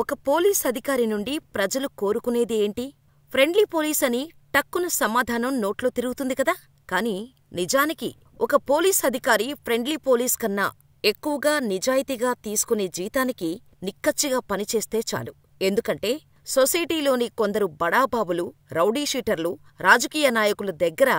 ఒక పోలీస్ అధికారి నుండి ప్రజలు కోరుకునేది ఏంటి ఫ్రెండ్లీ పోలీస్ అని టక్కున సమాధానం నోట్లో తిరుగుతుంది కదా కానీ నిజానికి ఒక పోలీస్ అధికారి ఫ్రెండ్లీ పోలీస్ కన్నా ఎక్కువగా నిజాయితీగా తీసుకునే జీతానికి నిక్కచ్చిగా పనిచేస్తే చాలు ఎందుకంటే సొసైటీలోని కొందరు బడాబాబులు రౌడీషీటర్లు రాజకీయ నాయకుల దగ్గర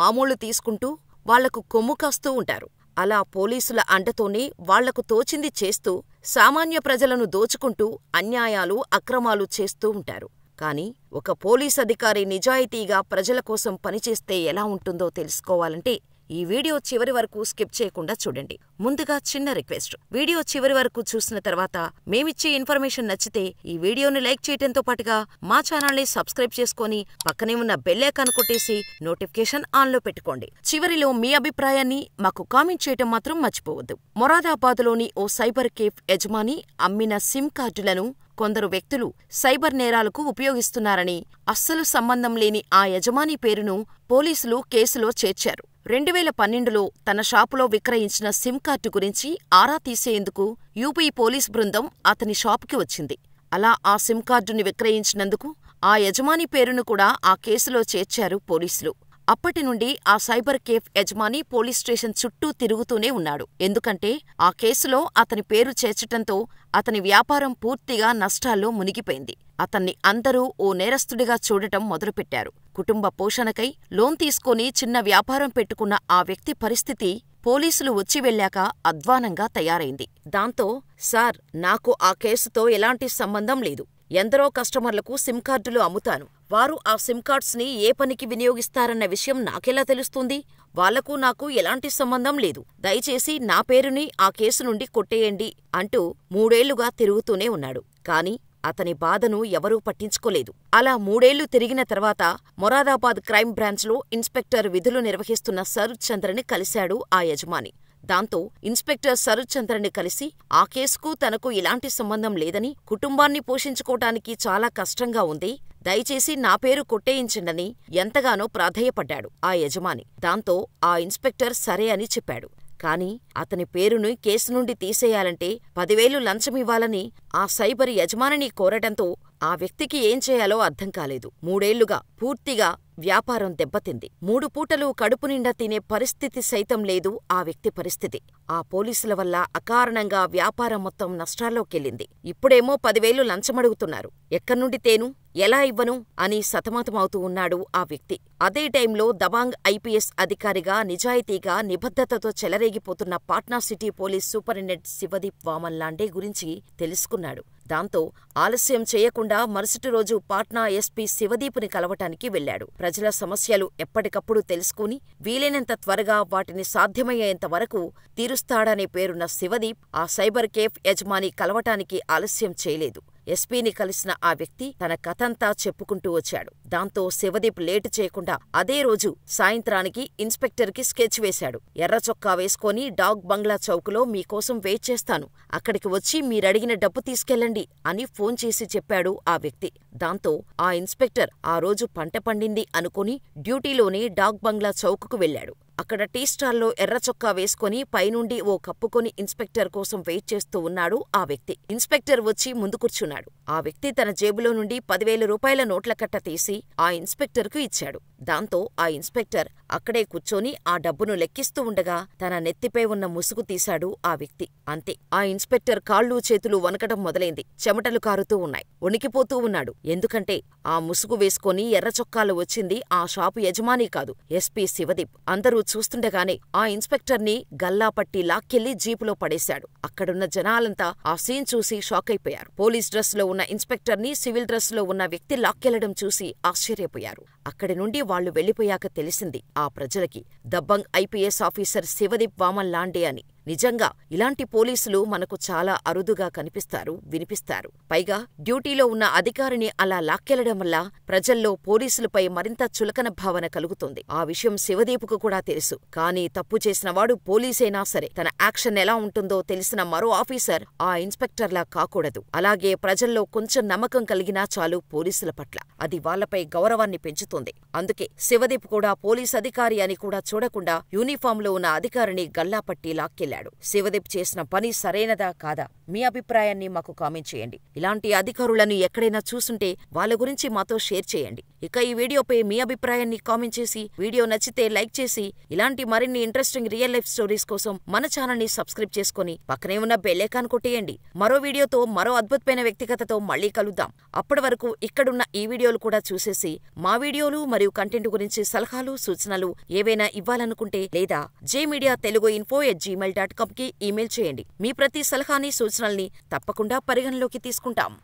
మామూలు తీసుకుంటూ వాళ్లకు కొమ్ము కాస్తూ ఉంటారు అలా పోలీసుల అండతోనే వాళ్లకు తోచింది చేస్తూ సామాన్య ప్రజలను దోచుకుంటూ అన్యాయాలు అక్రమాలు చేస్తూ ఉంటారు కాని ఒక పోలీస్ అధికారి నిజాయితీగా ప్రజల కోసం పనిచేస్తే ఎలా ఉంటుందో తెలుసుకోవాలంటే ఈ వీడియో చివరి వరకు స్కిప్ చేయకుండా చూడండి ముందుగా చిన్న రిక్వెస్ట్ వీడియో చివరి వరకు చూసిన తర్వాత మేమిచ్చే ఇన్ఫర్మేషన్ నచ్చితే ఈ వీడియోని లైక్ చేయటంతో పాటుగా మా ఛానల్ని సబ్స్క్రైబ్ చేసుకుని పక్కనే ఉన్న బెల్లైకాన్ కొట్టేసి నోటిఫికేషన్ ఆన్లో పెట్టుకోండి చివరిలో మీ అభిప్రాయాన్ని మాకు కామెంట్ చేయటం మాత్రం మర్చిపోవద్దు మొరాదాబాద్లోని ఓ సైబర్ కేఫ్ యజమాని అమ్మిన సిమ్ కార్డులను కొందరు వ్యక్తులు సైబర్ నేరాలకు ఉపయోగిస్తున్నారని అస్సలు సంబంధం లేని ఆ యజమాని పేరును పోలీసులు కేసులో చేర్చారు రెండువేల పన్నెండులో తన షాపులో విక్రయించిన సిమ్ కార్డు గురించి ఆరా తీసేందుకు యూపీ పోలీస్ బృందం అతని షాపుకి వచ్చింది అలా ఆ సిమ్ కార్డుని విక్రయించినందుకు ఆ యజమాని పేరును కూడా ఆ కేసులో చేర్చారు పోలీసులు అప్పటి నుండి ఆ సైబర్ కేఫ్ యజమాని పోలీస్ స్టేషన్ చుట్టూ తిరుగుతూనే ఉన్నాడు ఎందుకంటే ఆ కేసులో అతని పేరు చేర్చటంతో అతని వ్యాపారం పూర్తిగా నష్టాల్లో మునిగిపోయింది అతన్ని అందరూ ఓ నేరస్తుడిగా చూడటం మొదలుపెట్టారు కుటుంబ పోషణకై లోన్ తీసుకుని చిన్న వ్యాపారం పెట్టుకున్న ఆ వ్యక్తి పరిస్థితి పోలీసులు వచ్చి వెళ్ళాక అధ్వానంగా తయారైంది దాంతో సార్ నాకు ఆ కేసుతో ఎలాంటి సంబంధం లేదు ఎందరో కస్టమర్లకు సిమ్ కార్డులు అమ్ముతాను వారు ఆ సిమ్ కార్డ్స్ని ఏ పనికి వినియోగిస్తారన్న విషయం నాకెలా తెలుస్తుంది? వాళ్లకు నాకు ఎలాంటి సంబంధం లేదు. దయచేసి నా పేరుని ఆ కేసు నుండి కొట్టేయండి అంటూ మూడేళ్లుగా తిరుగుతూనే ఉన్నాడు. కాని అతని బాధను ఎవరూ పట్టించుకోలేదు. అలా మూడేళ్లు తిరిగిన తర్వాత మొరాదాబాద్ క్రైమ్ బ్రాంచ్లో ఇన్స్పెక్టర్ విధులు నిర్వహిస్తున్న చంద్రని కలిశాడు ఆ యజమాని. దాంతో ఇన్స్పెక్టర్ చంద్రని కలిసి ఆ కేసుకు తనకు ఎలాంటి సంబంధం లేదని, కుటుంబాన్ని పోషించుకోటానికి చాలా కష్టంగా ఉంది. దయచేసి నా పేరు కొట్టేయించండని ఎంతగానో ప్రాధేయపడ్డాడు ఆ యజమాని దాంతో ఆ ఇన్స్పెక్టర్ సరే అని చెప్పాడు కాని అతని పేరును కేసు నుండి తీసేయాలంటే పదివేలు లంచమివ్వాలని ఆ సైబర్ యజమానిని కోరటంతో ఆ వ్యక్తికి ఏం చేయాలో అర్థం కాలేదు. మూడేళ్లుగా పూర్తిగా వ్యాపారం దెబ్బతింది. మూడు కడుపు కడుపునిండా తినే పరిస్థితి సైతం లేదు ఆ వ్యక్తి పరిస్థితి. ఆ పోలీసుల వల్ల అకారణంగా వ్యాపారం మొత్తం నష్టాల్లోకెళ్ళింది. ఇప్పుడేమో పదివేలు లంచమడుగుతున్నారు. ఎక్కనుండి తేను? ఎలా ఇవ్వను? అని సతమతమవుతూ ఉన్నాడు ఆ వ్యక్తి. అదే టైంలో దబాంగ్ ఐపీఎస్ అధికారిగా నిజాయితీగా, నిబద్ధతతో చెలరేగిపోతున్న Patna city police superintendent Shivdeep Waman Lande గురించి తెలుసుకున్నాడు. దాంతో ఆలస్యం చేయకుండా మరుసటి రోజు పాట్నా ఎస్పీ శివదీపుని కలవటానికి వెళ్లాడు ప్రజల సమస్యలు ఎప్పటికప్పుడు తెలుసుకుని వీలైనంత త్వరగా వాటిని సాధ్యమయ్యేంత వరకు తీరుస్తాడనే పేరున్న శివదీప్ ఆ సైబర్ కేఫ్ యజమాని కలవటానికి ఆలస్యం చేయలేదు ఎస్పీని కలిసిన ఆ వ్యక్తి తన కథంతా చెప్పుకుంటూ వచ్చాడు దాంతో శివదీప్ లేటు చేయకుండా అదే రోజు సాయంత్రానికి ఇన్స్పెక్టర్కి స్కెచ్ వేశాడు ఎర్రచొక్కా వేసుకొని డాగ్ బంగ్లా చౌకులో మీకోసం వెయిట్ చేస్తాను అక్కడికి వచ్చి మీరడిగిన డబ్బు తీసుకెళ్ళండి అని ఫోన్ చేసి చెప్పాడు ఆ వ్యక్తి దాంతో ఆ ఇన్స్పెక్టర్ ఆ రోజు పంట పండింది అనుకుని డ్యూటీలోనే డాగ్ బంగ్లా చౌకుకు వెళ్లాడు అక్కడ టీ స్టాల్లో ఎర్ర చొక్కా వేసుకుని పైనుండి ఓ కప్పుకొని ఇన్స్పెక్టర్ కోసం వెయిట్ చేస్తూ ఉన్నాడు ఆ వ్యక్తి ఇన్స్పెక్టర్ వచ్చి ముందు కూర్చున్నాడు ఆ వ్యక్తి తన జేబులో నుండి పదివేల రూపాయల నోట్ల కట్ట తీసి ఆ ఇన్స్పెక్టర్కు ఇచ్చాడు దాంతో ఆ ఇన్స్పెక్టర్ అక్కడే కూర్చొని ఆ డబ్బును లెక్కిస్తూ ఉండగా తన నెత్తిపై ఉన్న ముసుగు తీశాడు ఆ వ్యక్తి అంతే ఆ ఇన్స్పెక్టర్ కాళ్ళు చేతులు వనకటం మొదలైంది చెమటలు కారుతూ ఉన్నాయి ఉణికిపోతూ ఉన్నాడు ఎందుకంటే ఆ ముసుగు వేసుకొని ఎర్ర చొక్కాలు వచ్చింది ఆ షాపు యజమాని కాదు ఎస్పీ శివదీప్ అందరూ చూస్తుండగానే ఆ ఇన్స్పెక్టర్ని గల్లాపట్టి లాక్కెళ్లి జీపులో పడేశాడు అక్కడున్న జనాలంతా ఆ సీన్ చూసి షాకైపోయారు పోలీస్ లో ఉన్న ఇన్స్పెక్టర్ని సివిల్ డ్రెస్లో ఉన్న వ్యక్తి లాక్కెళ్లడం చూసి ఆశ్చర్యపోయారు అక్కడి నుండి వాళ్లు వెళ్లిపోయాక తెలిసింది ఆ ప్రజలకి దబ్బంగ్ ఐపీఎస్ ఆఫీసర్ శివదీప్ వామన్ లాండే అని నిజంగా ఇలాంటి పోలీసులు మనకు చాలా అరుదుగా కనిపిస్తారు వినిపిస్తారు పైగా డ్యూటీలో ఉన్న అధికారిని అలా లాక్కెళ్లడం వల్ల ప్రజల్లో పోలీసులపై మరింత చులకన భావన కలుగుతుంది ఆ విషయం శివదీపుకు కూడా తెలుసు కానీ తప్పు చేసినవాడు పోలీసైనా సరే తన యాక్షన్ ఎలా ఉంటుందో తెలిసిన మరో ఆఫీసర్ ఆ ఇన్స్పెక్టర్లా కాకూడదు అలాగే ప్రజల్లో కొంచెం నమ్మకం కలిగినా చాలు పోలీసుల పట్ల అది వాళ్లపై గౌరవాన్ని పెంచుతుంది అందుకే శివదీప్ కూడా పోలీస్ అధికారి అని కూడా చూడకుండా యూనిఫామ్లో ఉన్న అధికారిని గల్లాపట్టి లాక్కెళ్లాడు అడిగాడు శివదీప్ చేసిన పని సరైనదా కాదా మీ అభిప్రాయాన్ని మాకు కామెంట్ చేయండి ఇలాంటి అధికారులను ఎక్కడైనా చూసుంటే వాళ్ళ గురించి మాతో షేర్ చేయండి ఇక ఈ వీడియోపై మీ అభిప్రాయాన్ని కామెంట్ చేసి వీడియో నచ్చితే లైక్ చేసి ఇలాంటి మరిన్ని ఇంట్రెస్టింగ్ రియల్ లైఫ్ స్టోరీస్ కోసం మన ఛానల్ని సబ్స్క్రైబ్ చేసుకుని పక్కనే ఉన్న బెల్లేకాన్ కొట్టేయండి మరో వీడియోతో మరో అద్భుతమైన వ్యక్తిగతతో మళ్ళీ కలుద్దాం అప్పటి వరకు ఇక్కడున్న ఈ వీడియోలు కూడా చూసేసి మా వీడియోలు మరియు కంటెంట్ గురించి సలహాలు సూచనలు ఏవైనా ఇవ్వాలనుకుంటే లేదా J media Telugu info at Gmail dot dot కి ఈమెయిల్ చేయండి మీ ప్రతి సలహాని సూచనల్ని తప్పకుండా పరిగణలోకి తీసుకుంటాం